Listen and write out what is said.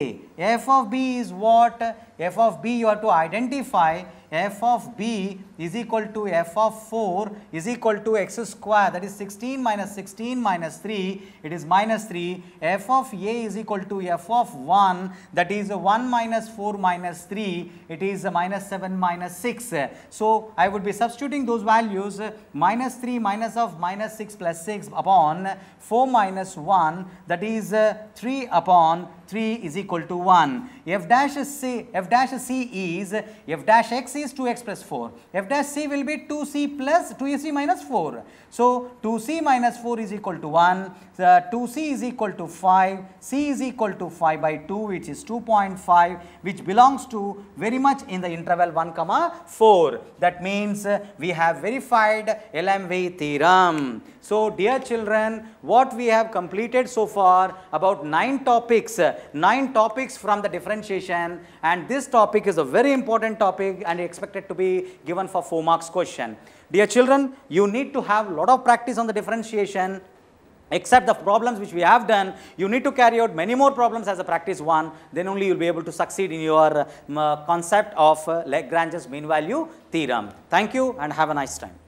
f of b is what f of b you have to identify f of b is equal to f of 4 is equal to x square that is 16 minus 16 minus 3 it is minus 3 f of a is equal to f of 1 that is 1 minus 4 minus 3 it is minus 7 minus 6. So, I would be substituting those values minus 3 minus of minus 6 plus 6 upon 4 minus 1 that is 3 upon 3 is equal to 1. f dash is say f f dash c is f dash x is 2x plus 4. f dash c will be 2c plus 2c minus 4. So, 2c minus 4 is equal to 1, so, 2c is equal to 5, c is equal to 5 by 2 which is 2.5 which belongs to very much in the interval 1 comma 4. That means uh, we have verified LMV theorem. So, dear children, what we have completed so far about 9 topics, uh, 9 topics from the differentiation and this this topic is a very important topic and expected to be given for 4 marks question. Dear children, you need to have lot of practice on the differentiation except the problems which we have done, you need to carry out many more problems as a practice one, then only you'll be able to succeed in your um, uh, concept of uh, Lagrange's mean value theorem. Thank you and have a nice time.